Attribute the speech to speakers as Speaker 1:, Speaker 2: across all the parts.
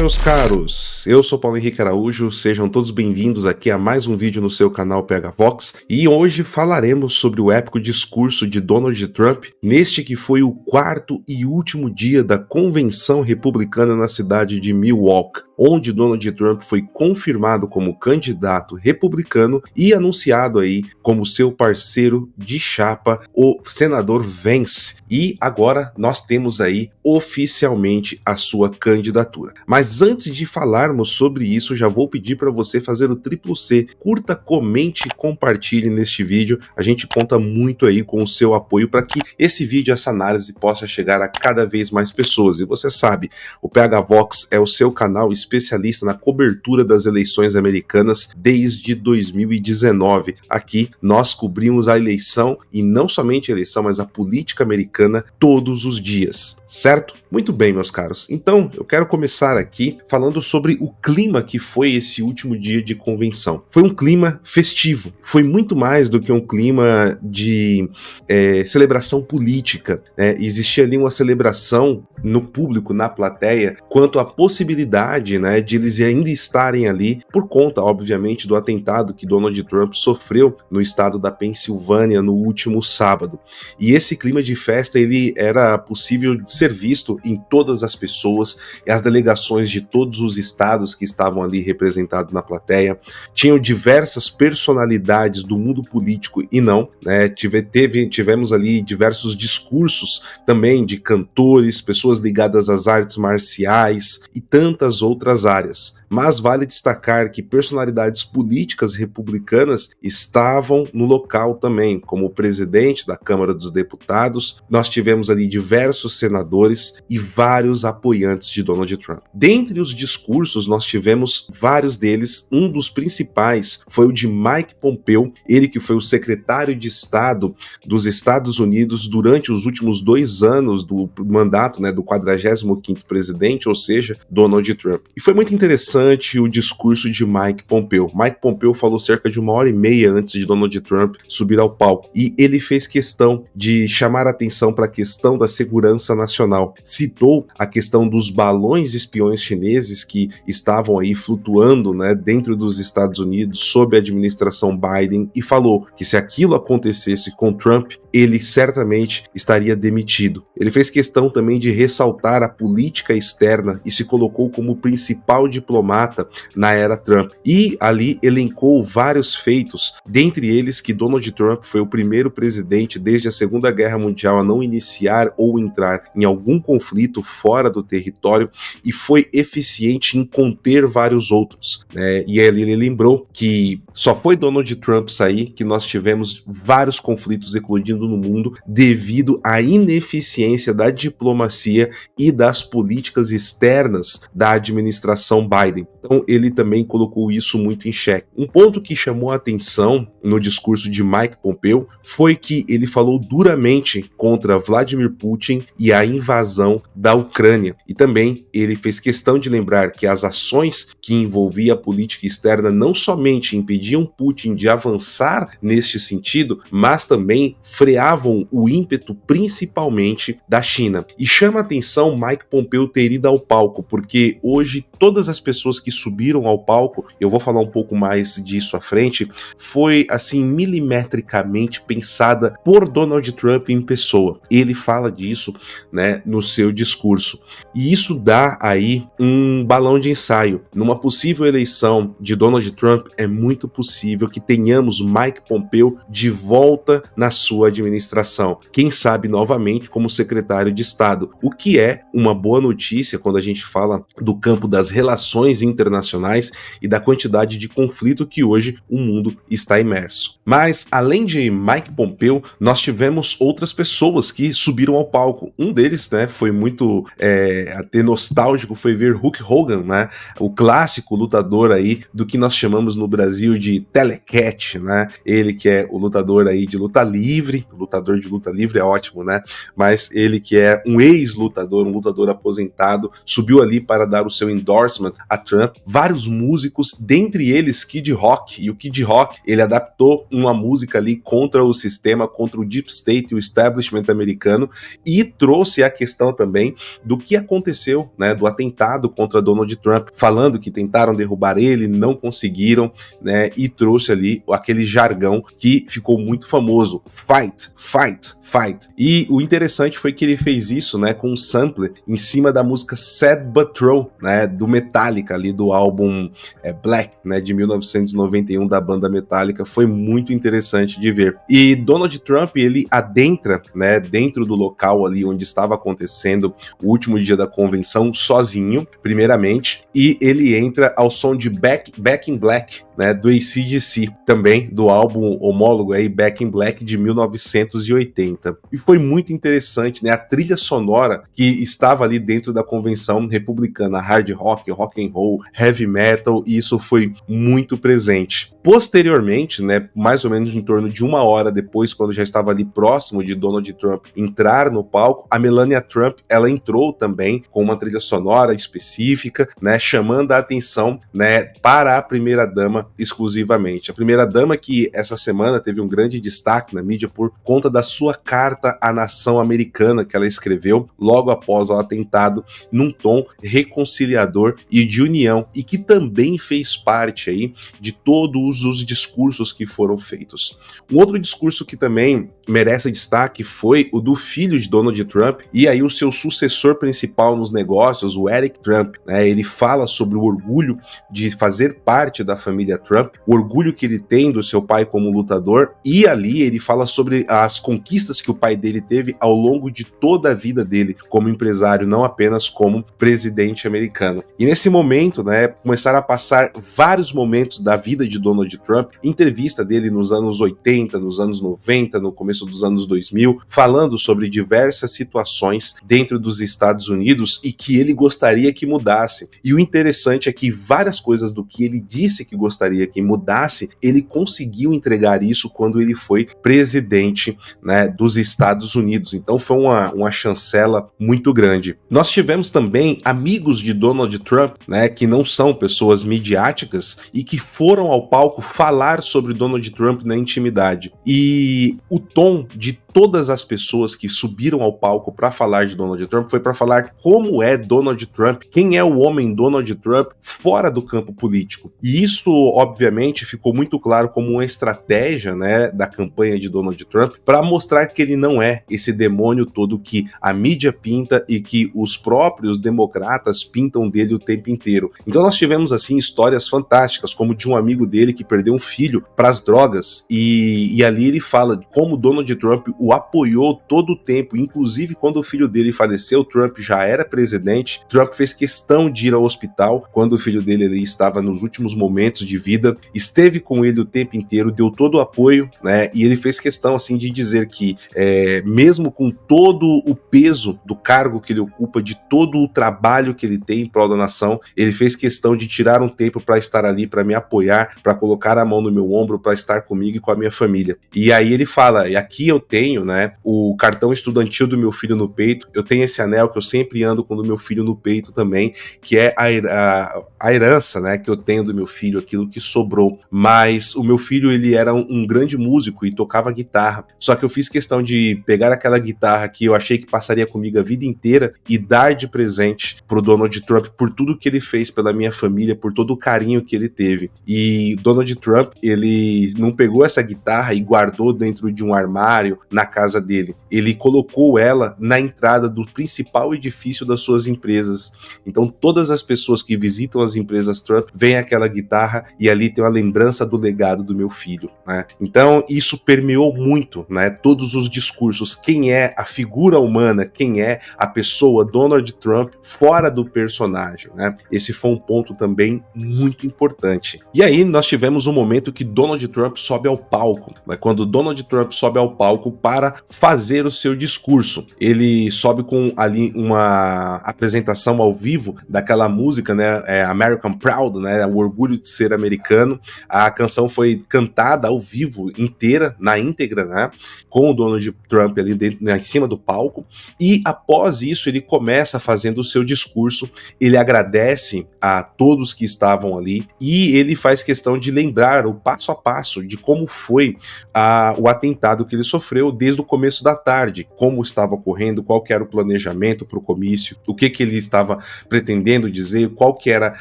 Speaker 1: meus caros! Eu sou Paulo Henrique Araújo, sejam todos bem-vindos aqui a mais um vídeo no seu canal PH Vox e hoje falaremos sobre o épico discurso de Donald Trump neste que foi o quarto e último dia da convenção republicana na cidade de Milwaukee onde Donald Trump foi confirmado como candidato republicano e anunciado aí como seu parceiro de chapa, o senador Vance. E agora nós temos aí oficialmente a sua candidatura. Mas antes de falarmos sobre isso, já vou pedir para você fazer o triplo C. Curta, comente e compartilhe neste vídeo. A gente conta muito aí com o seu apoio para que esse vídeo, essa análise possa chegar a cada vez mais pessoas. E você sabe, o PH Vox é o seu canal específico especialista na cobertura das eleições americanas desde 2019. Aqui nós cobrimos a eleição e não somente a eleição, mas a política americana todos os dias, certo? Muito bem, meus caros. Então, eu quero começar aqui falando sobre o clima que foi esse último dia de convenção. Foi um clima festivo. Foi muito mais do que um clima de é, celebração política. Né? Existia ali uma celebração no público, na plateia, quanto à possibilidade né, de eles ainda estarem ali por conta, obviamente, do atentado que Donald Trump sofreu no estado da Pensilvânia no último sábado. E esse clima de festa ele era possível de ser visto em todas as pessoas, e as delegações de todos os estados que estavam ali representados na plateia tinham diversas personalidades do mundo político e não, né? Tive, teve, tivemos ali diversos discursos também de cantores, pessoas ligadas às artes marciais e tantas outras áreas mas vale destacar que personalidades políticas republicanas estavam no local também, como o presidente da Câmara dos Deputados. Nós tivemos ali diversos senadores e vários apoiantes de Donald Trump. Dentre os discursos, nós tivemos vários deles. Um dos principais foi o de Mike Pompeo, ele que foi o secretário de Estado dos Estados Unidos durante os últimos dois anos do mandato né, do 45º presidente, ou seja, Donald Trump. E foi muito interessante interessante o discurso de Mike Pompeo. Mike Pompeo falou cerca de uma hora e meia antes de Donald Trump subir ao palco e ele fez questão de chamar atenção para a questão da segurança nacional. Citou a questão dos balões espiões chineses que estavam aí flutuando, né, dentro dos Estados Unidos sob a administração Biden e falou que se aquilo acontecesse com Trump, ele certamente estaria demitido. Ele fez questão também de ressaltar a política externa e se colocou como principal diplomata diplomata na era Trump. E ali elencou vários feitos, dentre eles que Donald Trump foi o primeiro presidente desde a Segunda Guerra Mundial a não iniciar ou entrar em algum conflito fora do território e foi eficiente em conter vários outros. Né? E ali ele lembrou que só foi Donald Trump sair que nós tivemos vários conflitos eclodindo no mundo devido à ineficiência da diplomacia e das políticas externas da administração Biden. Então ele também colocou isso muito em xeque. Um ponto que chamou a atenção no discurso de Mike Pompeo foi que ele falou duramente contra Vladimir Putin e a invasão da Ucrânia. E também ele fez questão de lembrar que as ações que envolvia a política externa não somente impediam Putin de avançar neste sentido, mas também freavam o ímpeto principalmente da China. E chama a atenção Mike Pompeo ter ido ao palco, porque hoje todas as pessoas pessoas que subiram ao palco, eu vou falar um pouco mais disso à frente, foi assim milimetricamente pensada por Donald Trump em pessoa. Ele fala disso, né, no seu discurso. E isso dá aí um balão de ensaio. Numa possível eleição de Donald Trump, é muito possível que tenhamos Mike Pompeo de volta na sua administração. Quem sabe novamente como secretário de Estado, o que é uma boa notícia quando a gente fala do campo das relações relações internacionais e da quantidade de conflito que hoje o mundo está imerso. Mas, além de Mike Pompeu, nós tivemos outras pessoas que subiram ao palco. Um deles, né, foi muito é, até nostálgico, foi ver Hulk Hogan, né, o clássico lutador aí do que nós chamamos no Brasil de telecat, né, ele que é o lutador aí de luta livre, lutador de luta livre é ótimo, né, mas ele que é um ex-lutador, um lutador aposentado, subiu ali para dar o seu endorsement a Trump, né? vários músicos, dentre eles Kid Rock. E o Kid Rock, ele adaptou uma música ali contra o sistema, contra o deep state e o establishment americano e trouxe a questão também do que aconteceu, né, do atentado contra Donald Trump, falando que tentaram derrubar ele, não conseguiram, né, e trouxe ali aquele jargão que ficou muito famoso, fight, fight, fight. E o interessante foi que ele fez isso, né, com um sampler em cima da música Sad But True, né, do Metallica Metallica ali do álbum é, Black, né, de 1991 da banda Metallica, foi muito interessante de ver. E Donald Trump, ele adentra, né, dentro do local ali onde estava acontecendo o último dia da convenção sozinho, primeiramente, e ele entra ao som de Back, Back in Black, né, do ACDC, também do álbum homólogo aí, Back in Black, de 1980. E foi muito interessante, né, a trilha sonora que estava ali dentro da convenção republicana, hard rock, rock and roll, roll, heavy metal, e isso foi muito presente. Posteriormente, né, mais ou menos em torno de uma hora depois, quando já estava ali próximo de Donald Trump entrar no palco, a Melania Trump ela entrou também com uma trilha sonora específica, né, chamando a atenção né, para a primeira dama exclusivamente. A primeira dama que essa semana teve um grande destaque na mídia por conta da sua carta à nação americana que ela escreveu logo após o atentado, num tom reconciliador e de reunião e que também fez parte aí de todos os discursos que foram feitos. Um outro discurso que também merece destaque foi o do filho de Donald Trump e aí o seu sucessor principal nos negócios, o Eric Trump. Né? Ele fala sobre o orgulho de fazer parte da família Trump, o orgulho que ele tem do seu pai como lutador e ali ele fala sobre as conquistas que o pai dele teve ao longo de toda a vida dele como empresário, não apenas como presidente americano. E nesse momento, né, começaram a passar vários momentos da vida de Donald Trump, entrevista dele nos anos 80, nos anos 90, no começo começo dos anos 2000, falando sobre diversas situações dentro dos Estados Unidos e que ele gostaria que mudasse. E o interessante é que várias coisas do que ele disse que gostaria que mudasse, ele conseguiu entregar isso quando ele foi presidente né, dos Estados Unidos. Então foi uma, uma chancela muito grande. Nós tivemos também amigos de Donald Trump, né, que não são pessoas midiáticas e que foram ao palco falar sobre Donald Trump na intimidade. E o tom de todas as pessoas que subiram ao palco para falar de Donald Trump foi para falar como é Donald Trump, quem é o homem Donald Trump fora do campo político. E isso, obviamente, ficou muito claro como uma estratégia, né, da campanha de Donald Trump para mostrar que ele não é esse demônio todo que a mídia pinta e que os próprios democratas pintam dele o tempo inteiro. Então nós tivemos assim histórias fantásticas, como de um amigo dele que perdeu um filho para as drogas e, e ali ele fala como Donald Trump o apoiou todo o tempo, inclusive quando o filho dele faleceu, Trump já era presidente. Trump fez questão de ir ao hospital quando o filho dele estava nos últimos momentos de vida, esteve com ele o tempo inteiro, deu todo o apoio, né? E ele fez questão assim de dizer que, é, mesmo com todo o peso do cargo que ele ocupa, de todo o trabalho que ele tem em prol da nação, ele fez questão de tirar um tempo para estar ali, para me apoiar, para colocar a mão no meu ombro, para estar comigo e com a minha família. E aí ele fala: e aqui eu tenho tenho, né? O cartão estudantil do meu filho no peito. Eu tenho esse anel que eu sempre ando com o meu filho no peito também, que é a, a, a herança, né? Que eu tenho do meu filho, aquilo que sobrou. Mas o meu filho, ele era um, um grande músico e tocava guitarra. Só que eu fiz questão de pegar aquela guitarra que eu achei que passaria comigo a vida inteira e dar de presente pro Donald Trump por tudo que ele fez pela minha família, por todo o carinho que ele teve. E Donald Trump, ele não pegou essa guitarra e guardou dentro de um armário, na na casa dele. Ele colocou ela na entrada do principal edifício das suas empresas. Então, todas as pessoas que visitam as empresas Trump veem aquela guitarra e ali tem uma lembrança do legado do meu filho. Né? Então, isso permeou muito né, todos os discursos. Quem é a figura humana, quem é a pessoa Donald Trump fora do personagem. Né? Esse foi um ponto também muito importante. E aí, nós tivemos um momento que Donald Trump sobe ao palco. Né? Quando Donald Trump sobe ao palco, para fazer o seu discurso. Ele sobe com ali uma apresentação ao vivo daquela música, né? É American Proud, né? O orgulho de ser americano. A canção foi cantada ao vivo inteira, na íntegra, né? Com o Donald Trump ali dentro, né, em cima do palco. E após isso, ele começa fazendo o seu discurso. Ele agradece a todos que estavam ali e ele faz questão de lembrar o passo a passo de como foi a, o atentado que ele sofreu desde o começo da tarde, como estava ocorrendo, qual que era o planejamento para o comício, o que, que ele estava pretendendo dizer, qual que era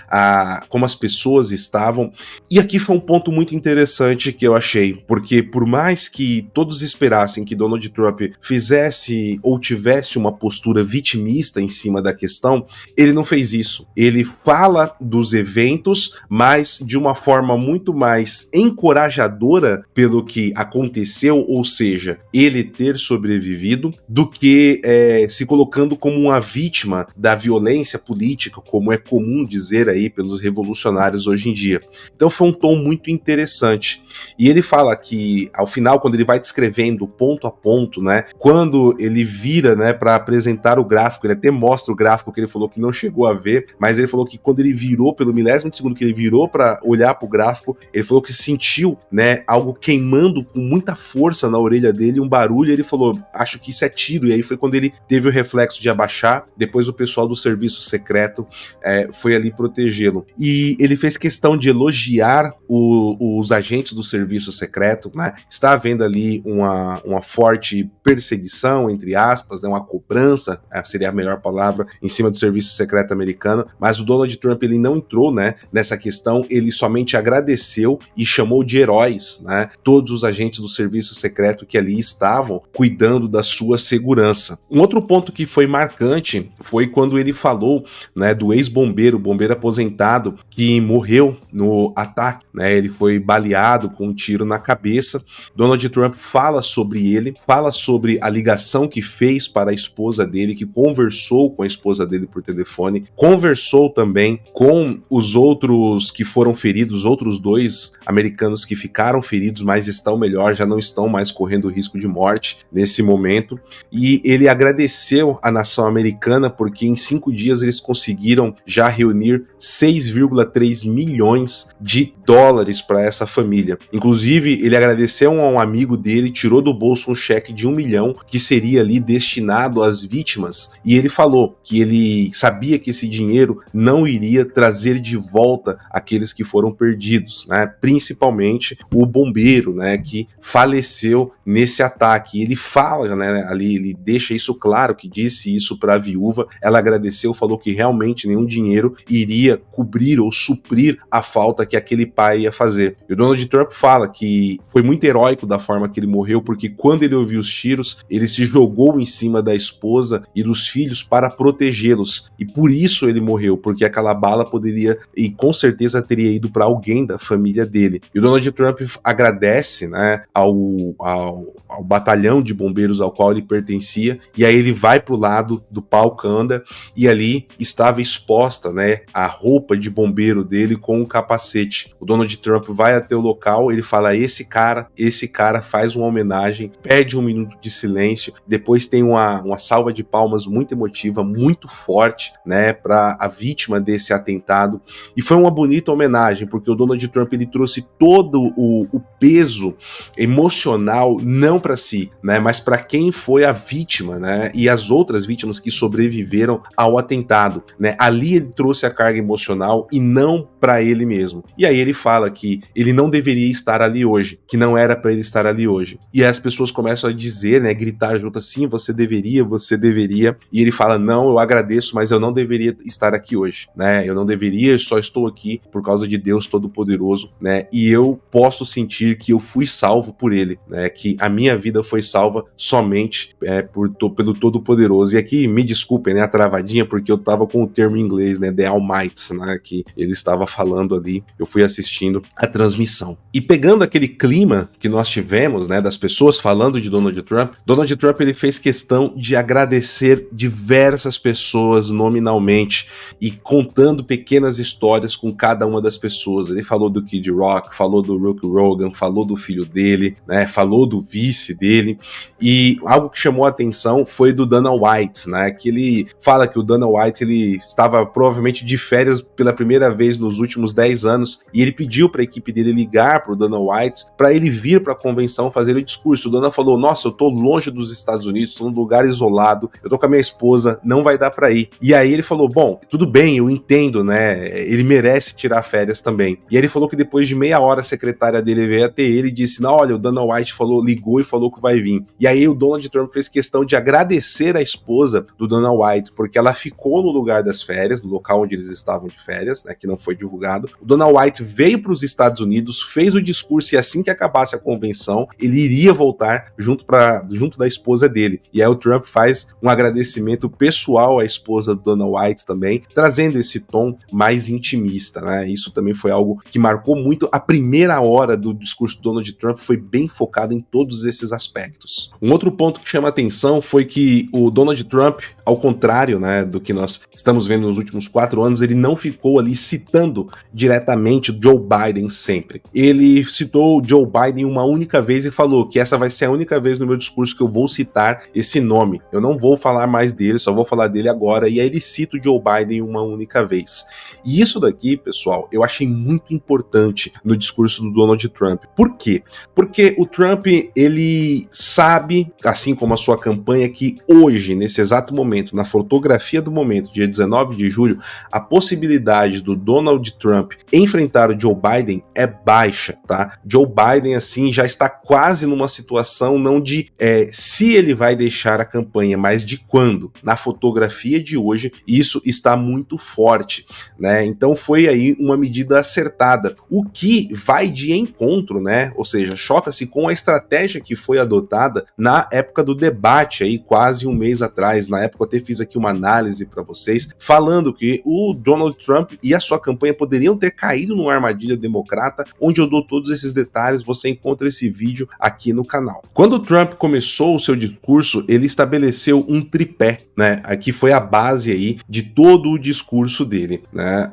Speaker 1: a. como as pessoas estavam. E aqui foi um ponto muito interessante que eu achei, porque por mais que todos esperassem que Donald Trump fizesse ou tivesse uma postura vitimista em cima da questão, ele não fez isso. Ele fala dos eventos, mas de uma forma muito mais encorajadora pelo que aconteceu, ou seja, ele ele ter sobrevivido do que é, se colocando como uma vítima da violência política, como é comum dizer aí pelos revolucionários hoje em dia. Então foi um tom muito interessante. E ele fala que ao final, quando ele vai descrevendo ponto a ponto, né, quando ele vira, né, para apresentar o gráfico, ele até mostra o gráfico que ele falou que não chegou a ver, mas ele falou que quando ele virou pelo milésimo de segundo que ele virou para olhar para o gráfico, ele falou que sentiu, né, algo queimando com muita força na orelha dele, um barulho, ele falou: acho que isso é tiro. E aí foi quando ele teve o reflexo de abaixar. Depois o pessoal do serviço secreto é, foi ali protegê-lo. E ele fez questão de elogiar o, os agentes do serviço secreto, né? Está havendo ali uma, uma forte perseguição, entre aspas, né? uma cobrança, é, seria a melhor palavra, em cima do serviço secreto americano. Mas o Donald Trump ele não entrou né, nessa questão, ele somente agradeceu e chamou de heróis né, todos os agentes do serviço secreto que ali está estavam cuidando da sua segurança. Um outro ponto que foi marcante foi quando ele falou né, do ex-bombeiro, bombeiro aposentado, que morreu no ataque. Né, ele foi baleado com um tiro na cabeça. Donald Trump fala sobre ele, fala sobre a ligação que fez para a esposa dele, que conversou com a esposa dele por telefone, conversou também com os outros que foram feridos, outros dois americanos que ficaram feridos, mas estão melhor, já não estão mais correndo risco de morte nesse momento. E ele agradeceu a nação americana porque em cinco dias eles conseguiram já reunir 6,3 milhões de dólares para essa família. Inclusive, ele agradeceu a um amigo dele, tirou do bolso um cheque de um milhão que seria ali destinado às vítimas. E ele falou que ele sabia que esse dinheiro não iria trazer de volta aqueles que foram perdidos, né? Principalmente o bombeiro, né? Que faleceu nesse ataque ataque. Ele fala, né, ali, ele deixa isso claro que disse isso para a viúva. Ela agradeceu, falou que realmente nenhum dinheiro iria cobrir ou suprir a falta que aquele pai ia fazer. E o Donald Trump fala que foi muito heróico da forma que ele morreu, porque quando ele ouviu os tiros, ele se jogou em cima da esposa e dos filhos para protegê-los. E por isso ele morreu, porque aquela bala poderia e com certeza teria ido para alguém da família dele. E o Donald Trump agradece, né, ao, ao, ao batalhão de bombeiros ao qual ele pertencia, e aí ele vai para o lado do Canda e ali estava exposta né, a roupa de bombeiro dele com o um capacete. O Donald Trump vai até o local, ele fala: esse cara, esse cara faz uma homenagem, pede um minuto de silêncio, depois tem uma, uma salva de palmas muito emotiva, muito forte, né, para a vítima desse atentado. E foi uma bonita homenagem, porque o Donald Trump ele trouxe todo o, o peso emocional, não para si, né, mas para quem foi a vítima, né, e as outras vítimas que sobreviveram ao atentado, né? Ali ele trouxe a carga emocional e não para ele mesmo. E aí ele fala que ele não deveria estar ali hoje, que não era para ele estar ali hoje. E aí as pessoas começam a dizer, né, gritar junto assim, você deveria, você deveria. E ele fala: "Não, eu agradeço, mas eu não deveria estar aqui hoje", né? Eu não deveria, só estou aqui por causa de Deus todo poderoso, né? E eu posso sentir que eu fui salvo por ele, né? Que a minha vida vida foi salva somente é, por, to, pelo Todo-Poderoso. E aqui, me desculpem, né, a travadinha, porque eu tava com o termo em inglês, né, The Almighty, né, que ele estava falando ali, eu fui assistindo a transmissão. E pegando aquele clima que nós tivemos, né, das pessoas falando de Donald Trump, Donald Trump, ele fez questão de agradecer diversas pessoas nominalmente e contando pequenas histórias com cada uma das pessoas. Ele falou do Kid Rock, falou do Rook Rogan, falou do filho dele, né, falou do vice dele. E algo que chamou a atenção foi do Dana White, né? Que ele fala que o Dana White ele estava provavelmente de férias pela primeira vez nos últimos 10 anos e ele pediu para a equipe dele ligar para o Dana White para ele vir para a convenção fazer o discurso. O Dana falou: Nossa, eu estou longe dos Estados Unidos, estou num lugar isolado, eu estou com a minha esposa, não vai dar para ir. E aí ele falou: Bom, tudo bem, eu entendo, né? Ele merece tirar férias também. E aí ele falou que depois de meia hora a secretária dele veio até ele e disse: Não, olha, o Dana White falou, ligou e falou maluco vai vir. E aí o Donald Trump fez questão de agradecer a esposa do Donald White, porque ela ficou no lugar das férias, no local onde eles estavam de férias, né, que não foi divulgado. O Donald White veio para os Estados Unidos, fez o discurso e assim que acabasse a convenção, ele iria voltar junto, pra, junto da esposa dele. E aí o Trump faz um agradecimento pessoal à esposa do Donald White também, trazendo esse tom mais intimista, né? Isso também foi algo que marcou muito a primeira hora do discurso do Donald Trump, foi bem focado em todos esses aspectos aspectos. Um outro ponto que chama atenção foi que o Donald Trump, ao contrário né, do que nós estamos vendo nos últimos quatro anos, ele não ficou ali citando diretamente Joe Biden sempre. Ele citou Joe Biden uma única vez e falou que essa vai ser a única vez no meu discurso que eu vou citar esse nome. Eu não vou falar mais dele, só vou falar dele agora. E aí ele cita o Joe Biden uma única vez. E isso daqui, pessoal, eu achei muito importante no discurso do Donald Trump. Por quê? Porque o Trump, ele sabe, assim como a sua campanha, que hoje, nesse exato momento, na fotografia do momento, dia 19 de julho, a possibilidade do Donald Trump enfrentar o Joe Biden é baixa, tá? Joe Biden, assim, já está quase numa situação não de é, se ele vai deixar a campanha, mas de quando. Na fotografia de hoje, isso está muito forte, né? Então foi aí uma medida acertada, o que vai de encontro, né? Ou seja, choca-se com a estratégia que foi foi adotada na época do debate aí quase um mês atrás. Na época eu até fiz aqui uma análise para vocês falando que o Donald Trump e a sua campanha poderiam ter caído numa armadilha democrata, onde eu dou todos esses detalhes, você encontra esse vídeo aqui no canal. Quando o Trump começou o seu discurso, ele estabeleceu um tripé, né, que foi a base aí de todo o discurso dele, né?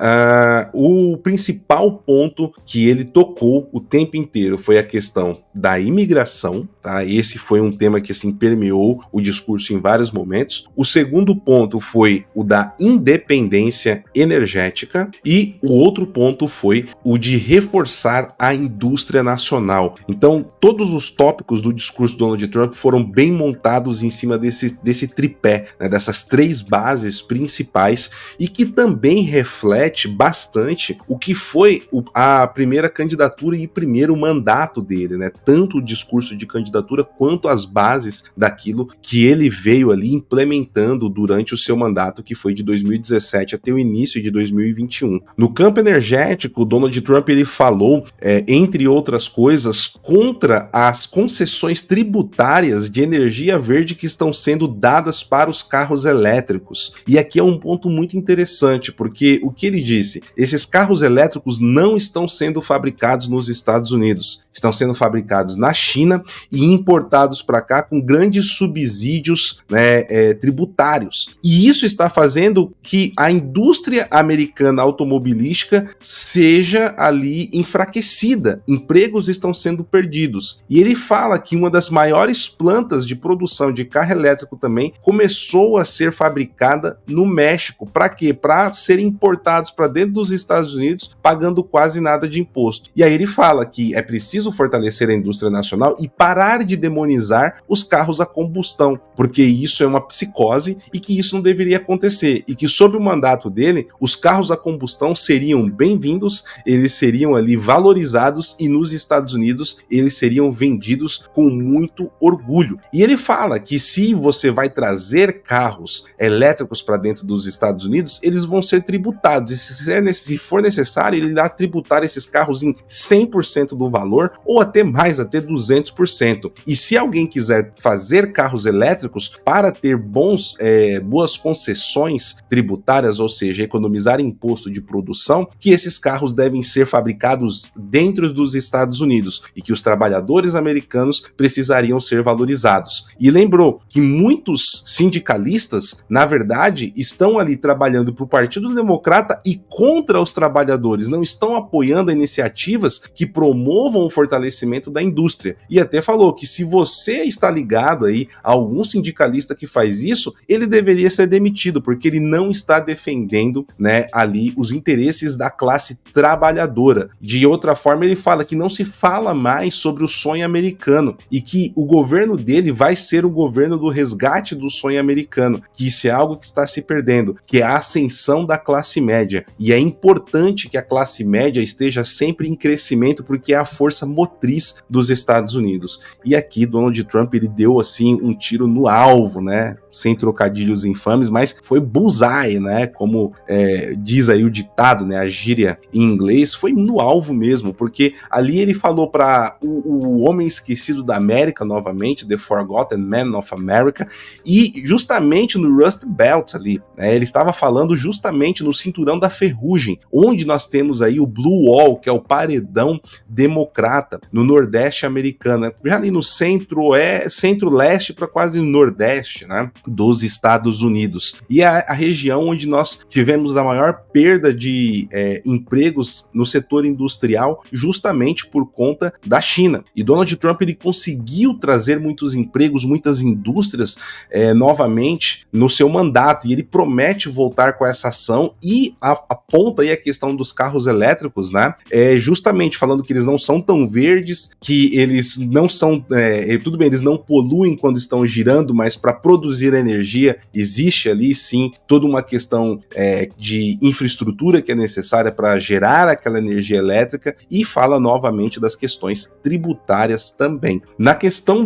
Speaker 1: Uh, o principal ponto que ele tocou o tempo inteiro foi a questão da imigração, tá? tá? Esse foi um tema que assim permeou o discurso em vários momentos. O segundo ponto foi o da independência energética e o outro ponto foi o de reforçar a indústria nacional. Então, todos os tópicos do discurso do Donald Trump foram bem montados em cima desse, desse tripé, né? dessas três bases principais e que também reflete bastante o que foi a primeira candidatura e primeiro mandato dele, né? Tanto o discurso de candidatura ditadura quanto às bases daquilo que ele veio ali implementando durante o seu mandato, que foi de 2017 até o início de 2021. No campo energético, Donald Trump ele falou, é, entre outras coisas, contra as concessões tributárias de energia verde que estão sendo dadas para os carros elétricos. E aqui é um ponto muito interessante, porque o que ele disse? Esses carros elétricos não estão sendo fabricados nos Estados Unidos, estão sendo fabricados na China e importados para cá com grandes subsídios né, é, tributários. E isso está fazendo que a indústria americana automobilística seja ali enfraquecida, empregos estão sendo perdidos. E ele fala que uma das maiores plantas de produção de carro elétrico também começou a ser fabricada no México. Para quê? Para serem importados para dentro dos Estados Unidos, pagando quase nada de imposto. E aí ele fala que é preciso fortalecer a indústria nacional e parar parar de demonizar os carros a combustão, porque isso é uma psicose e que isso não deveria acontecer. E que, sob o mandato dele, os carros a combustão seriam bem-vindos, eles seriam ali valorizados e nos Estados Unidos eles seriam vendidos com muito orgulho. E ele fala que se você vai trazer carros elétricos para dentro dos Estados Unidos, eles vão ser tributados. E se for necessário, ele irá tributar esses carros em 100% do valor ou até mais, até 200%. E se alguém quiser fazer carros elétricos para ter bons, é, boas concessões tributárias, ou seja, economizar imposto de produção, que esses carros devem ser fabricados dentro dos Estados Unidos e que os trabalhadores americanos precisariam ser valorizados. E lembrou que muitos sindicalistas, na verdade, estão ali trabalhando para o Partido Democrata e contra os trabalhadores, não estão apoiando iniciativas que promovam o fortalecimento da indústria. E até falou que se você está ligado aí a algum sindicalista que faz isso, ele deveria ser demitido, porque ele não está defendendo, né, ali os interesses da classe trabalhadora. De outra forma, ele fala que não se fala mais sobre o sonho americano e que o governo dele vai ser o governo do resgate do sonho americano, que isso é algo que está se perdendo, que é a ascensão da classe média. E é importante que a classe média esteja sempre em crescimento, porque é a força motriz dos Estados Unidos. E aqui Donald Trump ele deu assim um tiro no alvo, né? Sem trocadilhos infames, mas foi bullseye, né? Como é, diz aí o ditado, né? A gíria em inglês foi no alvo mesmo, porque ali ele falou para o, o homem esquecido da América novamente, The Forgotten Man of America, e justamente no Rust Belt ali, né? Ele estava falando justamente no cinturão da ferrugem, onde nós temos aí o Blue Wall, que é o paredão democrata no Nordeste americano. Né? Já ali no centro é centro-leste para quase nordeste, né, dos Estados Unidos. E é a, a, região onde nós tivemos a maior perda de é, empregos no setor industrial, justamente por conta da China. E Donald Trump ele conseguiu trazer muitos empregos, muitas indústrias é, novamente no seu mandato. E ele promete voltar com essa ação e aponta aí a questão dos carros elétricos, né? É justamente falando que eles não são tão verdes, que eles não são é, tudo bem, eles não poluem quando estão girando, mas para produzir energia existe ali sim toda uma questão é, de infraestrutura que é necessária para gerar aquela energia elétrica e fala novamente das questões tributárias também. Na questão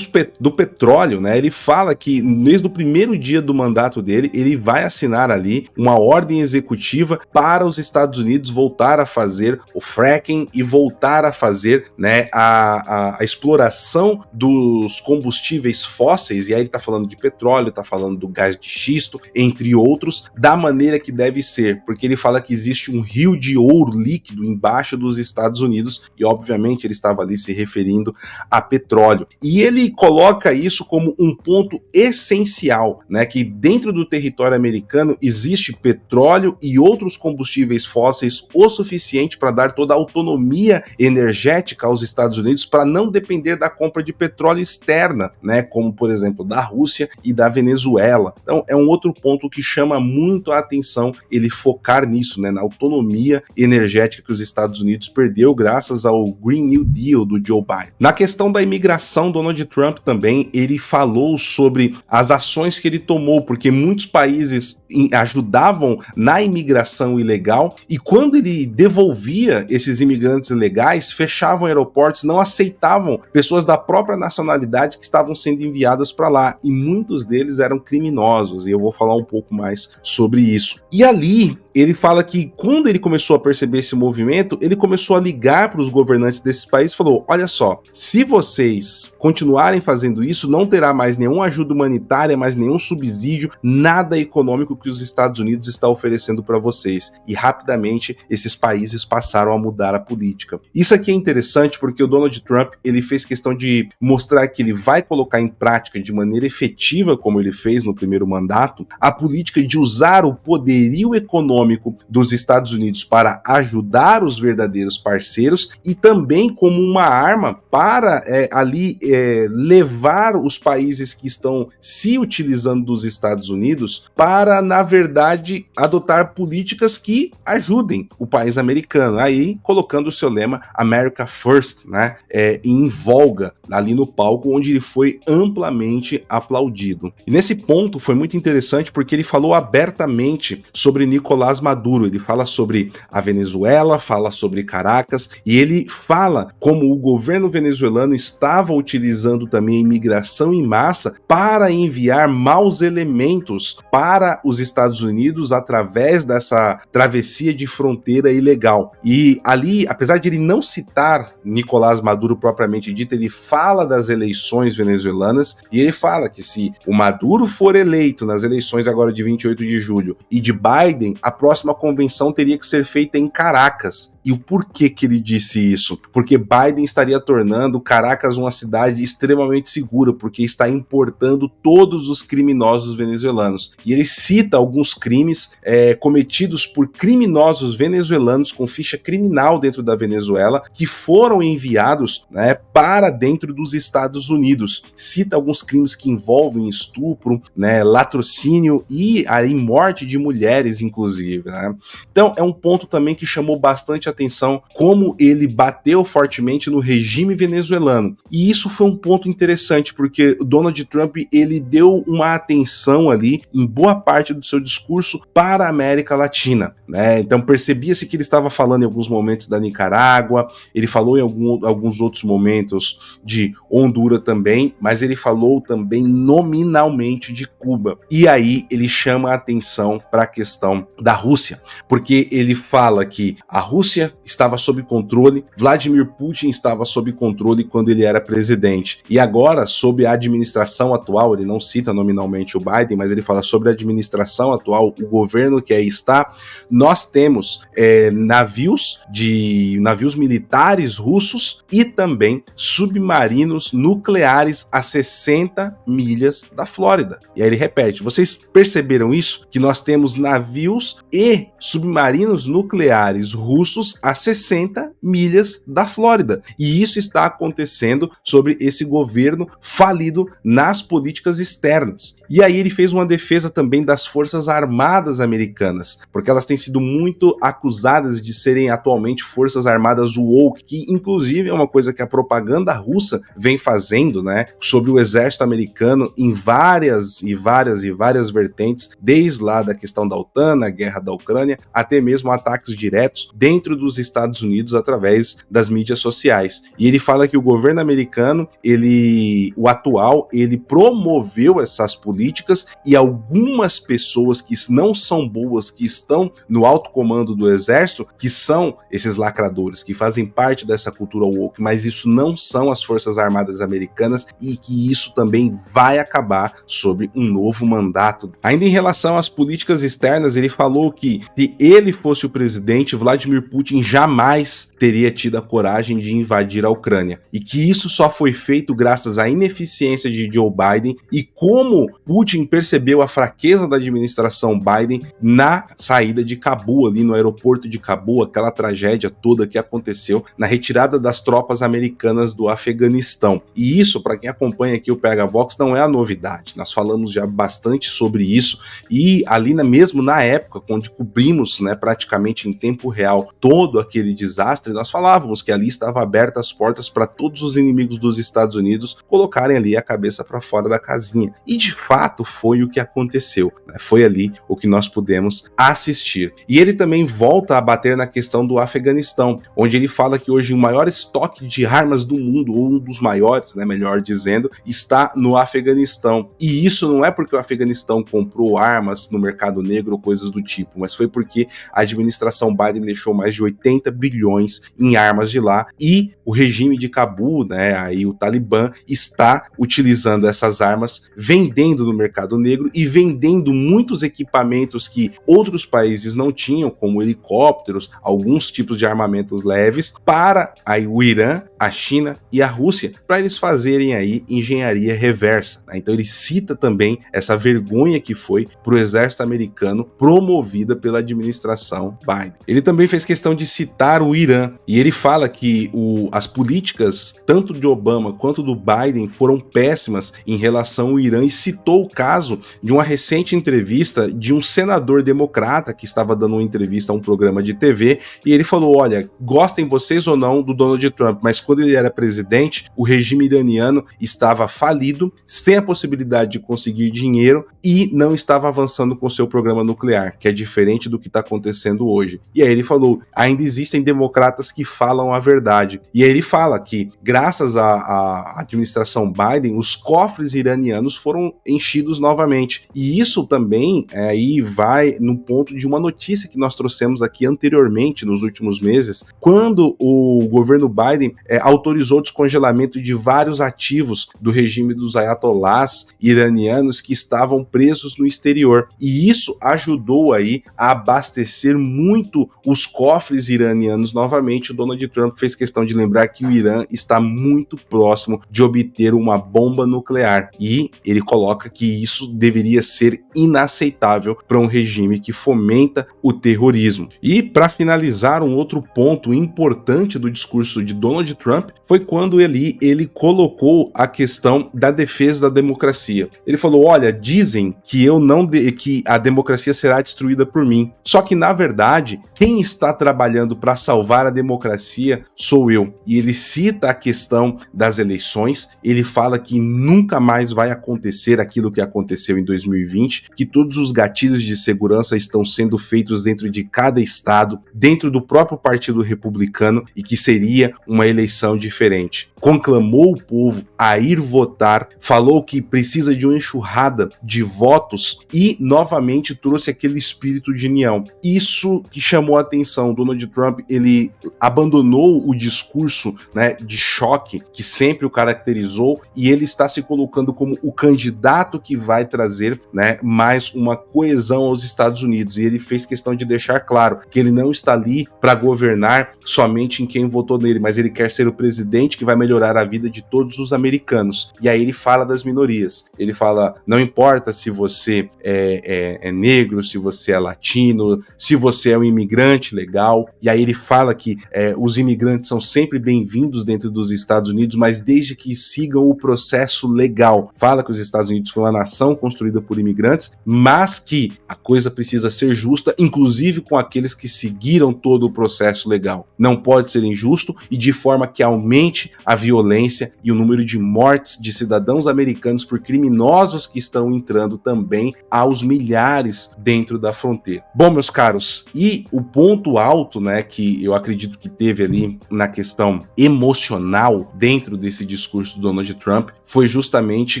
Speaker 1: do petróleo, né, ele fala que desde o primeiro dia do mandato dele, ele vai assinar ali uma ordem executiva para os Estados Unidos voltar a fazer o fracking e voltar a fazer né, a, a, a exploração dos combustíveis fósseis, e aí ele está falando de petróleo, está falando do gás de xisto, entre outros, da maneira que deve ser, porque ele fala que existe um rio de ouro líquido embaixo dos Estados Unidos, e obviamente ele estava ali se referindo a petróleo. E ele coloca isso como um ponto essencial, né? Que dentro do território americano existe petróleo e outros combustíveis fósseis o suficiente para dar toda a autonomia energética aos Estados Unidos para não depender da compra compra de petróleo externa, né, como por exemplo da Rússia e da Venezuela. Então é um outro ponto que chama muito a atenção ele focar nisso, né, na autonomia energética que os Estados Unidos perdeu graças ao Green New Deal do Joe Biden. Na questão da imigração, Donald Trump também ele falou sobre as ações que ele tomou, porque muitos países ajudavam na imigração ilegal e quando ele devolvia esses imigrantes ilegais, fechavam aeroportos, não aceitavam pessoas da própria nacionalidade que estavam sendo enviadas para lá, e muitos deles eram criminosos, e eu vou falar um pouco mais sobre isso. E ali, ele fala que quando ele começou a perceber esse movimento, ele começou a ligar para os governantes desse país e falou: olha só, se vocês continuarem fazendo isso, não terá mais nenhuma ajuda humanitária, mais nenhum subsídio, nada econômico que os Estados Unidos está oferecendo para vocês. E rapidamente esses países passaram a mudar a política. Isso aqui é interessante porque o Donald Trump ele fez questão de mostrar que ele vai colocar em prática de maneira efetiva, como ele fez no primeiro mandato, a política de usar o poderio econômico dos Estados Unidos para ajudar os verdadeiros parceiros e também como uma arma para é, ali é, levar os países que estão se utilizando dos Estados Unidos para, na verdade, adotar políticas que ajudem o país americano. Aí colocando o seu lema America First, né, é, em volga ali no palco, onde ele foi amplamente aplaudido. E nesse ponto foi muito interessante porque ele falou abertamente sobre Nicolás Maduro. Ele fala sobre a Venezuela, fala sobre Caracas e ele fala como o governo venezuelano estava utilizando também a imigração em massa para enviar maus elementos para os Estados Unidos através dessa travessia de fronteira ilegal. E ali, apesar de ele não citar Nicolás Maduro propriamente dito, ele fala fala das eleições venezuelanas e ele fala que se o Maduro for eleito nas eleições agora de 28 de julho e de Biden, a próxima convenção teria que ser feita em Caracas. E o porquê que ele disse isso? Porque Biden estaria tornando Caracas uma cidade extremamente segura, porque está importando todos os criminosos venezuelanos. E ele cita alguns crimes é, cometidos por criminosos venezuelanos com ficha criminal dentro da Venezuela que foram enviados né, para dentro dos Estados Unidos. Cita alguns crimes que envolvem estupro, né, latrocínio e aí morte de mulheres, inclusive. Né? Então é um ponto também que chamou bastante atenção atenção como ele bateu fortemente no regime venezuelano. E isso foi um ponto interessante, porque Donald Trump ele deu uma atenção ali, em boa parte do seu discurso, para a América Latina. Né? Então percebia-se que ele estava falando em alguns momentos da Nicarágua, ele falou em algum, alguns outros momentos de Honduras também, mas ele falou também nominalmente de Cuba. E aí ele chama a atenção para a questão da Rússia, porque ele fala que a Rússia estava sob controle, Vladimir Putin estava sob controle quando ele era presidente. E agora, sob a administração atual, ele não cita nominalmente o Biden, mas ele fala sobre a administração atual, o governo que aí está, nós temos é, navios de navios militares russos e também submarinos nucleares a 60 milhas da Flórida. E aí ele repete: vocês perceberam isso? Que nós temos navios e submarinos nucleares russos a 60 milhas da Flórida. E isso está acontecendo sobre esse governo falido nas políticas externas. E aí ele fez uma defesa também das Forças Armadas americanas, porque elas têm sido muito acusadas de serem atualmente Forças Armadas woke, que inclusive é uma coisa que a propaganda russa vem fazendo, né, sobre o exército americano em várias e várias e várias vertentes, desde lá da questão da OTAN, a guerra da Ucrânia, até mesmo ataques diretos dentro dos Estados Unidos através das mídias sociais. E ele fala que o governo americano, ele o atual, ele promoveu essas políticas e algumas pessoas que não são boas, que estão no alto comando do exército, que são esses lacradores, que fazem parte dessa cultura woke, mas isso não são as Forças Armadas americanas e que isso também vai acabar sobre um novo mandato. Ainda em relação às políticas externas, ele falou que se ele fosse o presidente, Vladimir Putin Putin jamais teria tido a coragem de invadir a Ucrânia e que isso só foi feito graças à ineficiência de Joe Biden e como Putin percebeu a fraqueza da administração Biden na saída de Cabo ali no aeroporto de Cabo aquela tragédia toda que aconteceu na retirada das tropas americanas do Afeganistão. E isso, para quem acompanha aqui o PH Vox, não é a novidade. Nós falamos já bastante sobre isso e ali na, mesmo na época quando cobrimos, né, praticamente em tempo real, todo todo aquele desastre, nós falávamos que ali estava aberta as portas para todos os inimigos dos Estados Unidos colocarem ali a cabeça para fora da casinha. E de fato foi o que aconteceu. Né? Foi ali o que nós pudemos assistir. E ele também volta a bater na questão do Afeganistão, onde ele fala que hoje o maior estoque de armas do mundo, ou um dos maiores, né, melhor dizendo, está no Afeganistão. E isso não é porque o Afeganistão comprou armas no mercado negro ou coisas do tipo, mas foi porque a administração Biden deixou mais de 80 bilhões em armas de lá e o regime de Cabu, né, aí o Talibã está utilizando essas armas, vendendo no mercado negro e vendendo muitos equipamentos que outros países não tinham, como helicópteros, alguns tipos de armamentos leves para aí o Irã a China e a Rússia para eles fazerem aí engenharia reversa. Né? Então ele cita também essa vergonha que foi para o exército americano promovida pela administração Biden. Ele também fez questão de citar o Irã e ele fala que o, as políticas tanto de Obama quanto do Biden foram péssimas em relação ao Irã e citou o caso de uma recente entrevista de um senador democrata que estava dando uma entrevista a um programa de TV e ele falou: olha, gostem vocês ou não do Donald Trump, mas quando ele era presidente, o regime iraniano estava falido, sem a possibilidade de conseguir dinheiro e não estava avançando com seu programa nuclear, que é diferente do que está acontecendo hoje. E aí ele falou: ainda existem democratas que falam a verdade. E aí ele fala que, graças à, administração Biden, os cofres iranianos foram enchidos novamente. E isso também é, aí vai no ponto de uma notícia que nós trouxemos aqui anteriormente, nos últimos meses, quando o governo Biden é, é, autorizou o descongelamento de vários ativos do regime dos ayatolás iranianos que estavam presos no exterior. E isso ajudou aí a abastecer muito os cofres iranianos novamente. O Donald Trump fez questão de lembrar que o Irã está muito próximo de obter uma bomba nuclear e ele coloca que isso deveria ser inaceitável para um regime que fomenta o terrorismo. E para finalizar, um outro ponto importante do discurso de Donald Trump Trump foi quando ele, ele colocou a questão da defesa da democracia. Ele falou: olha, dizem que eu não de, que a democracia será destruída por mim. Só que, na verdade, quem está trabalhando para salvar a democracia sou eu. E ele cita a questão das eleições, ele fala que nunca mais vai acontecer aquilo que aconteceu em 2020, que todos os gatilhos de segurança estão sendo feitos dentro de cada estado, dentro do próprio Partido Republicano, e que seria uma eleição missão diferente conclamou o povo a ir votar, falou que precisa de uma enxurrada de votos e novamente trouxe aquele espírito de união. Isso que chamou a atenção. Donald Trump ele abandonou o discurso né, de choque que sempre o caracterizou e ele está se colocando como o candidato que vai trazer né, mais uma coesão aos Estados Unidos. E ele fez questão de deixar claro que ele não está ali para governar somente em quem votou nele, mas ele quer ser o presidente que vai melhorar melhorar a vida de todos os americanos. E aí ele fala das minorias. Ele fala: não importa se você é, é, é negro, se você é latino, se você é um imigrante legal. E aí ele fala que é, os imigrantes são sempre bem-vindos dentro dos Estados Unidos, mas desde que sigam o processo legal. Fala que os Estados Unidos foi uma nação construída por imigrantes, mas que a coisa precisa ser justa, inclusive com aqueles que seguiram todo o processo legal. Não pode ser injusto e de forma que aumente a violência e o número de mortes de cidadãos americanos por criminosos que estão entrando também aos milhares dentro da fronteira. Bom, meus caros, e o ponto alto, né, que eu acredito que teve ali na questão emocional dentro desse discurso do Donald Trump foi justamente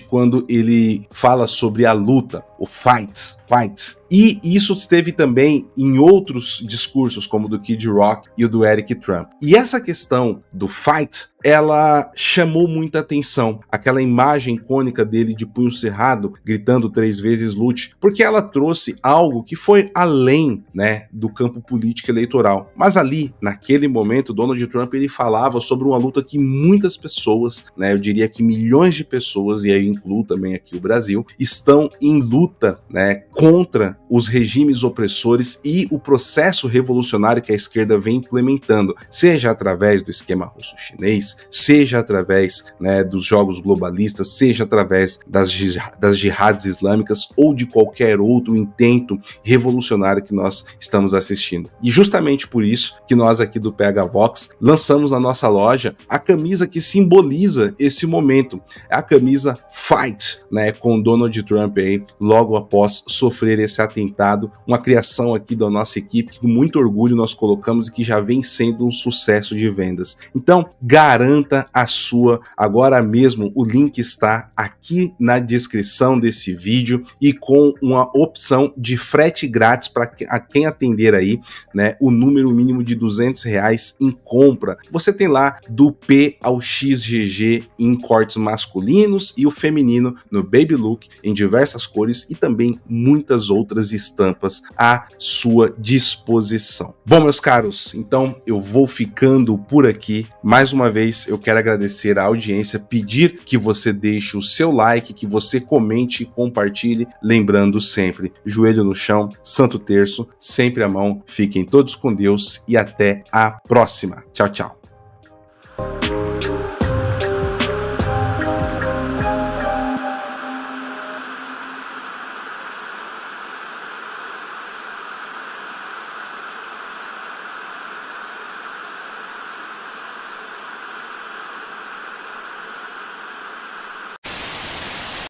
Speaker 1: quando ele fala sobre a luta, o fight, fight. E isso esteve também em outros discursos, como do Kid Rock e o do Eric Trump. E essa questão do fight, ela chamou muita atenção, aquela imagem icônica dele de punho cerrado, gritando três vezes lute, porque ela trouxe algo que foi além, né, do campo político eleitoral. Mas ali, naquele momento, Donald Trump ele falava sobre uma luta que muitas pessoas, né, eu diria que milhões de pessoas, e aí incluo também aqui o Brasil, estão em luta, né, contra os regimes opressores e o processo revolucionário que a esquerda vem implementando, seja através do esquema russo-chinês, seja seja através né, dos jogos globalistas, seja através das, das jihadis islâmicas ou de qualquer outro intento revolucionário que nós estamos assistindo. E justamente por isso que nós aqui do PH Vox lançamos na nossa loja a camisa que simboliza esse momento, é a camisa Fight, né, com Donald Trump aí logo após sofrer esse atentado, uma criação aqui da nossa equipe que com muito orgulho nós colocamos e que já vem sendo um sucesso de vendas. Então, garanta a sua agora mesmo. O link está aqui na descrição desse vídeo e com uma opção de frete grátis para quem atender aí, né? O número mínimo de 200 reais em compra. Você tem lá do P ao XGG em cortes masculinos e o feminino no baby look em diversas cores e também muitas outras estampas à sua disposição. Bom, meus caros, então eu vou ficando por aqui. Mais uma vez, eu quero quero agradecer a audiência, pedir que você deixe o seu like, que você comente e compartilhe, lembrando sempre, joelho no chão, santo terço, sempre a mão, fiquem todos com Deus e até a próxima. Tchau, tchau.